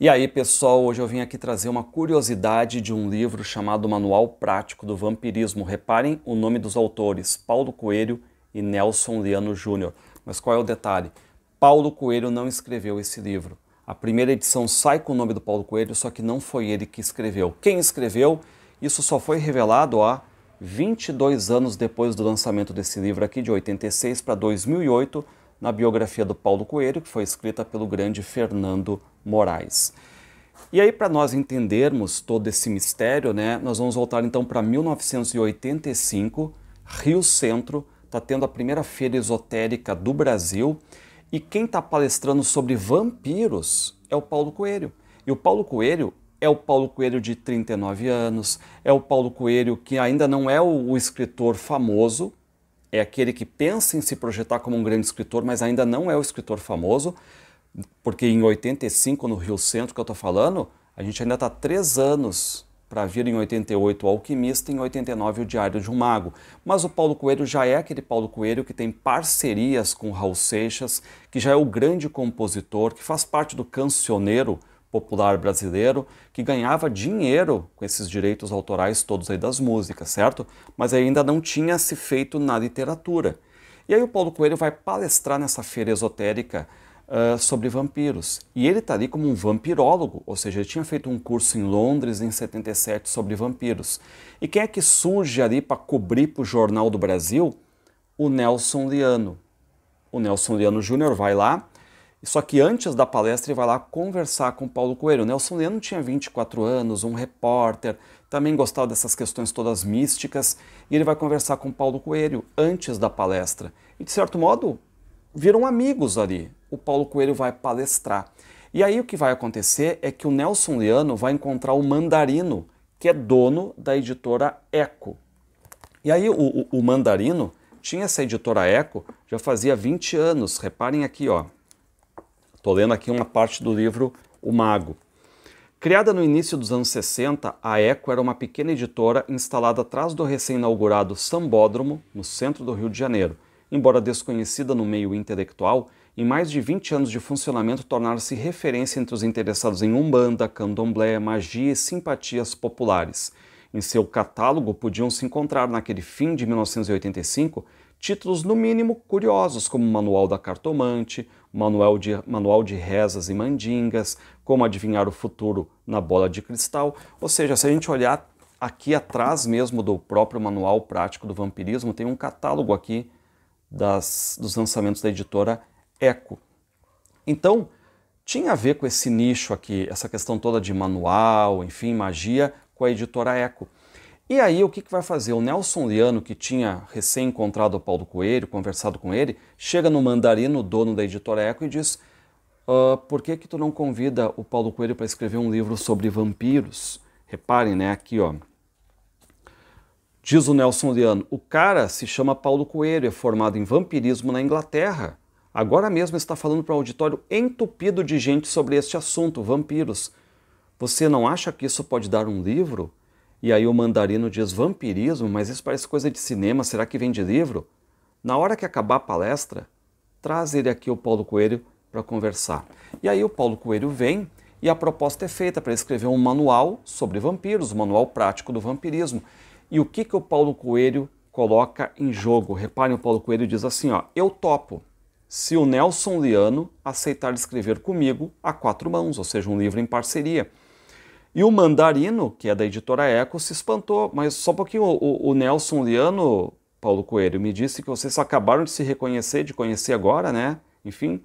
E aí, pessoal, hoje eu vim aqui trazer uma curiosidade de um livro chamado Manual Prático do Vampirismo. Reparem o nome dos autores: Paulo Coelho e Nelson Liano Júnior. Mas qual é o detalhe? Paulo Coelho não escreveu esse livro. A primeira edição sai com o nome do Paulo Coelho, só que não foi ele que escreveu. Quem escreveu? Isso só foi revelado há 22 anos depois do lançamento desse livro aqui, de 86 para 2008, na biografia do Paulo Coelho, que foi escrita pelo grande Fernando Moraes. E aí, para nós entendermos todo esse mistério, né, nós vamos voltar então para 1985, Rio Centro está tendo a primeira feira esotérica do Brasil e quem está palestrando sobre vampiros é o Paulo Coelho. E o Paulo Coelho é o Paulo Coelho de 39 anos, é o Paulo Coelho que ainda não é o, o escritor famoso, é aquele que pensa em se projetar como um grande escritor, mas ainda não é o escritor famoso. Porque em 85, no Rio Centro que eu estou falando, a gente ainda está três anos para vir em 88 o Alquimista, em 89 o Diário de um Mago. Mas o Paulo Coelho já é aquele Paulo Coelho que tem parcerias com Raul Seixas, que já é o grande compositor, que faz parte do cancioneiro popular brasileiro, que ganhava dinheiro com esses direitos autorais todos aí das músicas, certo? Mas ainda não tinha se feito na literatura. E aí o Paulo Coelho vai palestrar nessa feira esotérica uh, sobre vampiros. E ele está ali como um vampirólogo, ou seja, ele tinha feito um curso em Londres em 77 sobre vampiros. E quem é que surge ali para cobrir para o Jornal do Brasil? O Nelson Liano. O Nelson Liano Júnior vai lá, só que antes da palestra ele vai lá conversar com Paulo Coelho. O Nelson Liano tinha 24 anos, um repórter, também gostava dessas questões todas místicas, e ele vai conversar com Paulo Coelho antes da palestra. E de certo modo, viram amigos ali. O Paulo Coelho vai palestrar. E aí o que vai acontecer é que o Nelson Leano vai encontrar o Mandarino, que é dono da editora Eco. E aí o, o, o Mandarino tinha essa editora Eco já fazia 20 anos. Reparem aqui, ó. Estou lendo aqui uma parte do livro O Mago. Criada no início dos anos 60, a Eco era uma pequena editora instalada atrás do recém-inaugurado Sambódromo, no centro do Rio de Janeiro embora desconhecida no meio intelectual, em mais de 20 anos de funcionamento tornar-se referência entre os interessados em umbanda, candomblé, magia e simpatias populares. Em seu catálogo podiam se encontrar, naquele fim de 1985, títulos no mínimo curiosos como Manual da Cartomante, Manual de, Manual de Rezas e Mandingas, Como Adivinhar o Futuro na Bola de Cristal. Ou seja, se a gente olhar aqui atrás mesmo do próprio Manual Prático do Vampirismo, tem um catálogo aqui das, dos lançamentos da editora Eco. Então, tinha a ver com esse nicho aqui, essa questão toda de manual, enfim, magia, com a editora Eco. E aí, o que, que vai fazer? O Nelson Liano, que tinha recém encontrado o Paulo Coelho, conversado com ele, chega no mandarino, dono da editora Eco, e diz: uh, Por que, que tu não convida o Paulo Coelho para escrever um livro sobre vampiros? Reparem, né? Aqui, ó. Diz o Nelson Leano, o cara se chama Paulo Coelho, é formado em vampirismo na Inglaterra. Agora mesmo está falando para um auditório entupido de gente sobre este assunto, vampiros. Você não acha que isso pode dar um livro? E aí o mandarino diz vampirismo, mas isso parece coisa de cinema, será que vem de livro? Na hora que acabar a palestra, traz ele aqui, o Paulo Coelho, para conversar. E aí o Paulo Coelho vem e a proposta é feita para escrever um manual sobre vampiros, um manual prático do vampirismo. E o que, que o Paulo Coelho coloca em jogo? Reparem, o Paulo Coelho diz assim: ó, eu topo se o Nelson Liano aceitar escrever comigo a quatro mãos, ou seja, um livro em parceria. E o Mandarino, que é da editora Eco, se espantou, mas só um pouquinho, o, o Nelson Liano, Paulo Coelho, me disse que vocês acabaram de se reconhecer, de conhecer agora, né? Enfim,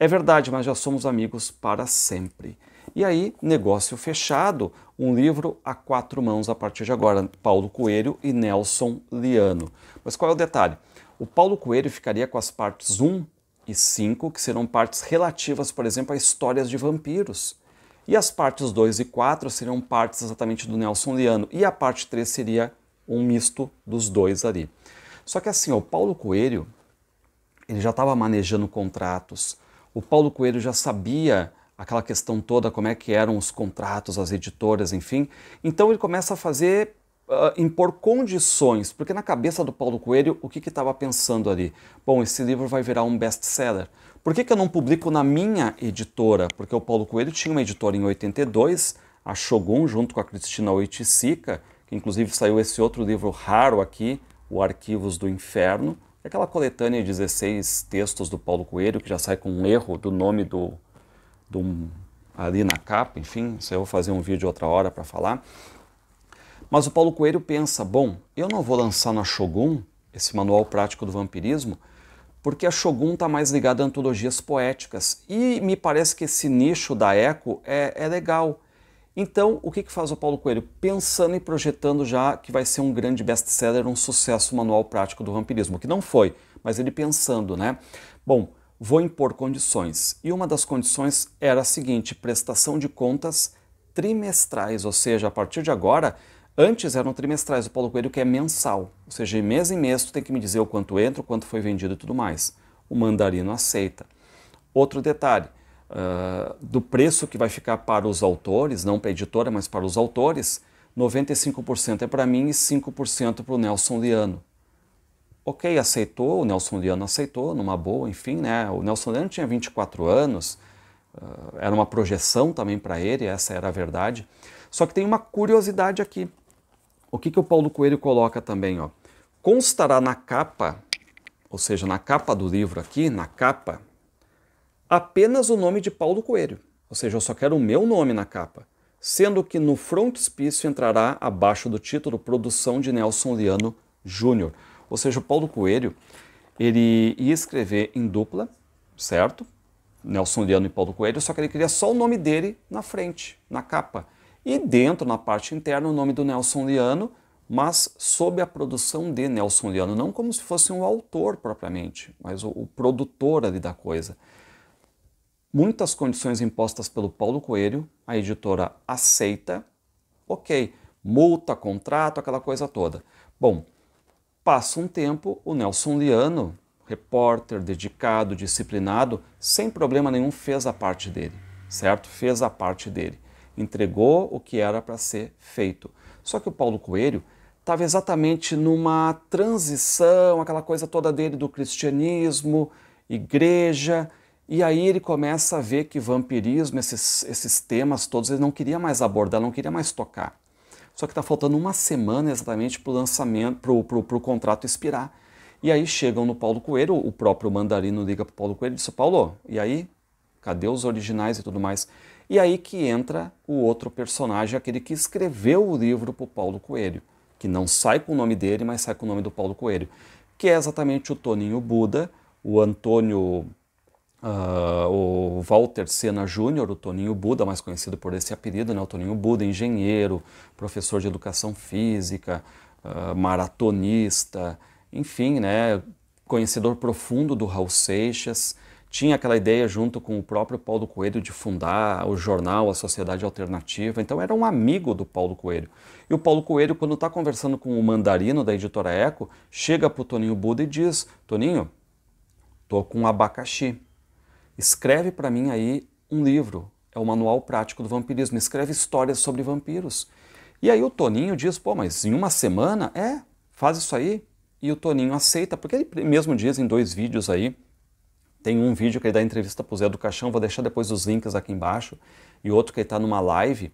é verdade, mas já somos amigos para sempre. E aí, negócio fechado, um livro a quatro mãos a partir de agora, Paulo Coelho e Nelson Liano. Mas qual é o detalhe? O Paulo Coelho ficaria com as partes 1 e 5, que serão partes relativas, por exemplo, a histórias de vampiros. E as partes 2 e 4 seriam partes exatamente do Nelson Liano. E a parte 3 seria um misto dos dois ali. Só que assim, ó, o Paulo Coelho, ele já estava manejando contratos. O Paulo Coelho já sabia aquela questão toda, como é que eram os contratos, as editoras, enfim. Então ele começa a fazer, uh, impor condições, porque na cabeça do Paulo Coelho, o que que estava pensando ali? Bom, esse livro vai virar um best-seller. Por que, que eu não publico na minha editora? Porque o Paulo Coelho tinha uma editora em 82, a Shogun, junto com a Cristina Oiticica, que inclusive saiu esse outro livro raro aqui, o Arquivos do Inferno, é aquela coletânea de 16 textos do Paulo Coelho, que já sai com um erro do nome do ali na capa, enfim, isso eu vou fazer um vídeo outra hora para falar. Mas o Paulo Coelho pensa, bom, eu não vou lançar na Shogun esse manual prático do vampirismo, porque a Shogun está mais ligada a antologias poéticas e me parece que esse nicho da Eco é, é legal. Então, o que, que faz o Paulo Coelho? Pensando e projetando já que vai ser um grande best-seller, um sucesso manual prático do vampirismo, que não foi, mas ele pensando, né? Bom, vou impor condições. E uma das condições era a seguinte: prestação de contas trimestrais, ou seja, a partir de agora, antes eram trimestrais, o Paulo Coelho quer é mensal, ou seja, mês em mês tu tem que me dizer o quanto entra, o quanto foi vendido e tudo mais. O mandarino aceita. Outro detalhe, uh, do preço que vai ficar para os autores, não para a editora, mas para os autores, 95% é para mim e 5% para o Nelson Liano ok, aceitou, o Nelson Liano aceitou, numa boa, enfim, né? O Nelson Liano tinha 24 anos, ah, era uma projeção também para ele, essa era a verdade. Só que tem uma curiosidade aqui. O que, que o Paulo Coelho coloca também, ó? Constará na capa, ou seja, na capa do livro aqui, na capa, apenas o nome de Paulo Coelho. Ou seja, eu só quero o meu nome na capa. Sendo que no frontispício entrará abaixo do título Produção de Nelson Liano Júnior. Ou seja, o Paulo Coelho ele ia escrever em dupla, certo? Nelson Liano e Paulo Coelho, só que ele queria só o nome dele na frente, na capa. E dentro, na parte interna, o nome do Nelson Liano mas sob a produção de Nelson Liano não como se fosse um autor propriamente, mas o, o produtor ali da coisa. Muitas condições impostas pelo Paulo Coelho, a editora aceita, ok, multa, contrato, aquela coisa toda. Bom, Passa um tempo, o Nelson Liano, repórter, dedicado, disciplinado, sem problema nenhum fez a parte dele, certo? Fez a parte dele. Entregou o que era para ser feito. Só que o Paulo Coelho estava exatamente numa transição, aquela coisa toda dele do cristianismo, igreja, e aí ele começa a ver que vampirismo, esses, esses temas todos, ele não queria mais abordar, não queria mais tocar só que está faltando uma semana exatamente para o lançamento, para o contrato expirar. E aí chegam no Paulo Coelho, o próprio mandarino liga para o Paulo Coelho e diz: Paulo, e aí? Cadê os originais e tudo mais? E aí que entra o outro personagem, aquele que escreveu o livro para o Paulo Coelho, que não sai com o nome dele, mas sai com o nome do Paulo Coelho, que é exatamente o Toninho Buda, o Antônio Uh, o Walter Sena Júnior, o Toninho Buda, mais conhecido por esse apelido, né? o Toninho Buda, engenheiro, professor de educação física, uh, maratonista, enfim, né? conhecedor profundo do Raul Seixas, tinha aquela ideia junto com o próprio Paulo Coelho de fundar o jornal A Sociedade Alternativa, então era um amigo do Paulo Coelho. E o Paulo Coelho, quando está conversando com o mandarino da editora Eco, chega para o Toninho Buda e diz: Toninho, tô com um abacaxi escreve para mim aí um livro, é o Manual Prático do Vampirismo, escreve histórias sobre vampiros. E aí o Toninho diz, pô, mas em uma semana? É, faz isso aí. E o Toninho aceita, porque ele mesmo diz em dois vídeos aí, tem um vídeo que ele dá entrevista pro Zé do Caixão, vou deixar depois os links aqui embaixo, e outro que ele está numa live,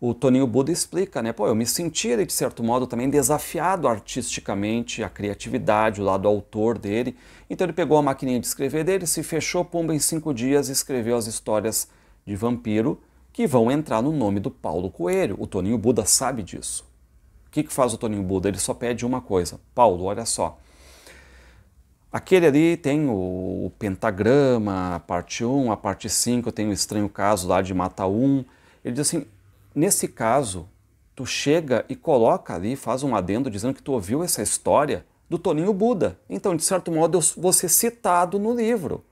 o Toninho Buda explica, né? Pô, eu me senti de certo modo, também desafiado artisticamente, a criatividade, o lado autor dele. Então ele pegou a maquininha de escrever dele, se fechou, pumba, em cinco dias escreveu as histórias de vampiro que vão entrar no nome do Paulo Coelho. O Toninho Buda sabe disso. O que, que faz o Toninho Buda? Ele só pede uma coisa. Paulo, olha só. Aquele ali tem o, o pentagrama, a parte 1, a parte 5, tem o estranho caso lá de Mata 1. Ele diz assim, nesse caso, tu chega e coloca ali, faz um adendo dizendo que tu ouviu essa história do Toninho Buda. Então, de certo modo, eu vou ser citado no livro.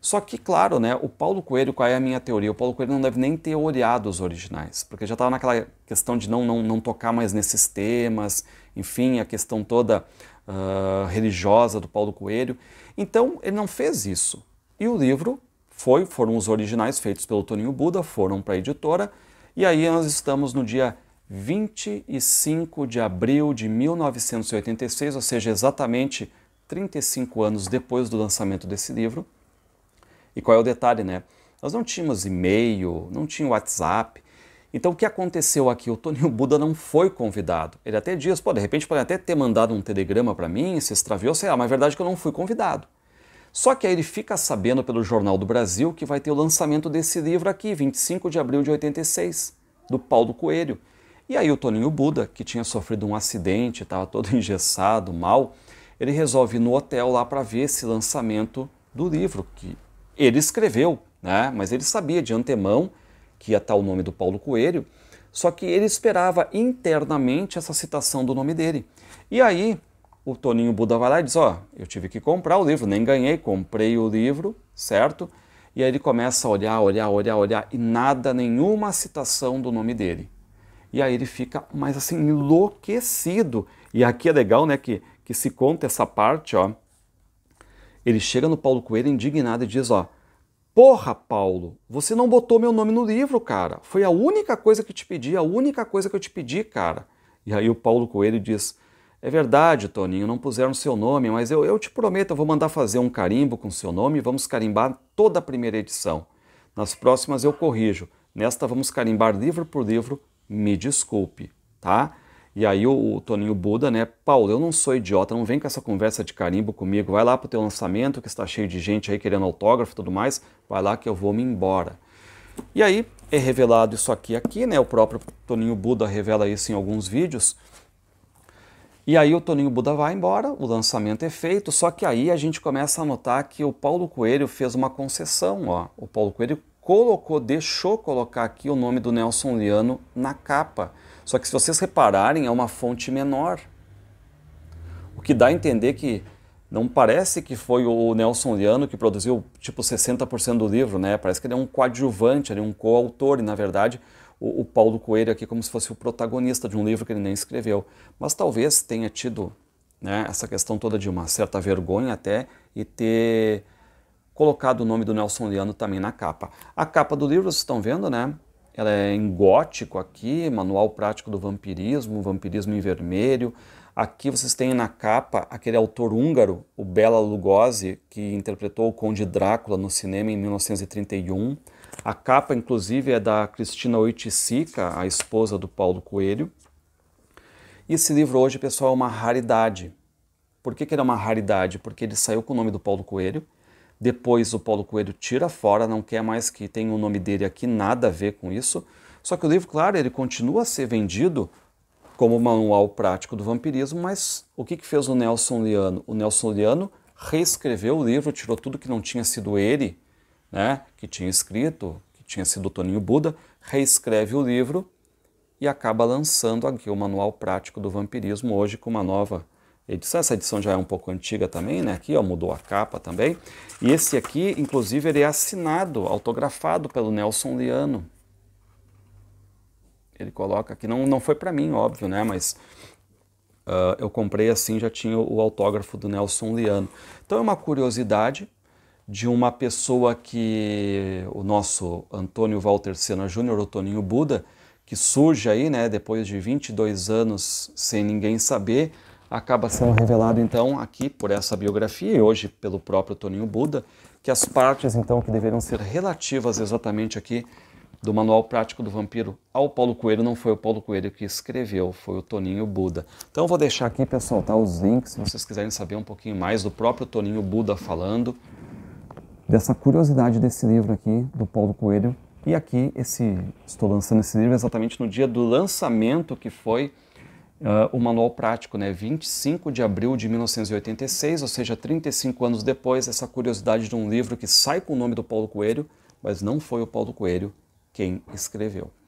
Só que, claro, né, o Paulo Coelho, qual é a minha teoria? O Paulo Coelho não deve nem ter olhado os originais, porque já estava naquela questão de não, não, não tocar mais nesses temas, enfim, a questão toda uh, religiosa do Paulo Coelho. Então, ele não fez isso. E o livro foi, foram os originais feitos pelo Toninho Buda, foram para a editora, e aí nós estamos no dia 25 de abril de 1986, ou seja, exatamente 35 anos depois do lançamento desse livro. E qual é o detalhe, né? Nós não tínhamos e-mail, não tinha WhatsApp. Então o que aconteceu aqui? O Toninho Buda não foi convidado. Ele até diz, pô, de repente pode até ter mandado um telegrama para mim, se extraviou, sei lá, mas a verdade é que eu não fui convidado. Só que aí ele fica sabendo pelo Jornal do Brasil que vai ter o lançamento desse livro aqui, 25 de abril de 86, do Paulo Coelho. E aí o Toninho Buda, que tinha sofrido um acidente, estava todo engessado, mal, ele resolve ir no hotel lá para ver esse lançamento do livro que ele escreveu, né? Mas ele sabia de antemão que ia estar tá o nome do Paulo Coelho, só que ele esperava internamente essa citação do nome dele. E aí o Toninho Buda vai lá e diz: Ó, oh, eu tive que comprar o livro, nem ganhei, comprei o livro, certo? E aí ele começa a olhar, olhar, olhar, olhar e nada, nenhuma citação do nome dele. E aí ele fica mais assim, enlouquecido. E aqui é legal, né, que, que se conta essa parte, ó. Ele chega no Paulo Coelho indignado e diz, ó, Porra, Paulo, você não botou meu nome no livro, cara. Foi a única coisa que te pedi, a única coisa que eu te pedi, cara. E aí o Paulo Coelho diz: é verdade, Toninho, não puseram seu nome, mas eu, eu te prometo, eu vou mandar fazer um carimbo com seu nome e vamos carimbar toda a primeira edição. Nas próximas eu corrijo. Nesta vamos carimbar livro por livro, me desculpe, tá? E aí o, o, Toninho Buda, né? Paulo, eu não sou idiota, não vem com essa conversa de carimbo comigo. Vai lá pro teu lançamento que está cheio de gente aí querendo autógrafo e tudo mais. Vai lá que eu vou me embora. E aí é revelado isso aqui aqui, né? O próprio Toninho Buda revela isso em alguns vídeos. E aí o Toninho Buda vai embora, o lançamento é feito, só que aí a gente começa a notar que o Paulo Coelho fez uma concessão, ó. O Paulo Coelho colocou, deixou colocar aqui o nome do Nelson Liano na capa. Só que se vocês repararem, é uma fonte menor. O que dá a entender que não parece que foi o Nelson Liano que produziu tipo 60% do livro, né? Parece que ele é um coadjuvante, ele é um coautor e na verdade o, o Paulo Coelho aqui como se fosse o protagonista de um livro que ele nem escreveu. Mas talvez tenha tido né, essa questão toda de uma certa vergonha até e ter colocado o nome do Nelson liano também na capa. A capa do livro, vocês estão vendo, né? Ela é em gótico aqui, Manual Prático do Vampirismo, Vampirismo em Vermelho. Aqui vocês têm na capa aquele autor húngaro, o Bela Lugosi, que interpretou o Conde Drácula no cinema em 1931. A capa, inclusive, é da Cristina Oiticica, a esposa do Paulo Coelho. E esse livro hoje, pessoal, é uma raridade. Por que, que ele é uma raridade? Porque ele saiu com o nome do Paulo Coelho, depois o Paulo Coelho tira fora, não quer mais que tenha o nome dele aqui, nada a ver com isso. Só que o livro, claro, ele continua a ser vendido como manual prático do vampirismo, mas o que, que fez o Nelson Liano? O Nelson Liano reescreveu o livro, tirou tudo que não tinha sido ele né, que tinha escrito, que tinha sido Toninho Buda, reescreve o livro e acaba lançando aqui o Manual Prático do Vampirismo, hoje com uma nova edição. Essa edição já é um pouco antiga também, né? Aqui, ó, mudou a capa também. E esse aqui, inclusive, ele é assinado, autografado pelo Nelson Liano. Ele coloca aqui, não, não foi para mim, óbvio, né? Mas uh, eu comprei assim, já tinha o autógrafo do Nelson Liano. Então é uma curiosidade de uma pessoa que o nosso Antônio Walter Sena Júnior, o Toninho Buda, que surge aí, né, depois de 22 anos sem ninguém saber, acaba sendo revelado então aqui por essa biografia e hoje pelo próprio Toninho Buda, que as partes então que deveriam ser relativas exatamente aqui do Manual Prático do Vampiro ao Paulo Coelho, não foi o Paulo Coelho que escreveu, foi o Toninho Buda. Então vou deixar aqui, pessoal, tá, os links, se vocês quiserem saber um pouquinho mais do próprio Toninho Buda falando, dessa curiosidade desse livro aqui do Paulo Coelho. E aqui esse estou lançando esse livro exatamente no dia do lançamento que foi uh, o manual prático, né? 25 de abril de 1986, ou seja, 35 anos depois, essa curiosidade de um livro que sai com o nome do Paulo Coelho, mas não foi o Paulo Coelho quem escreveu.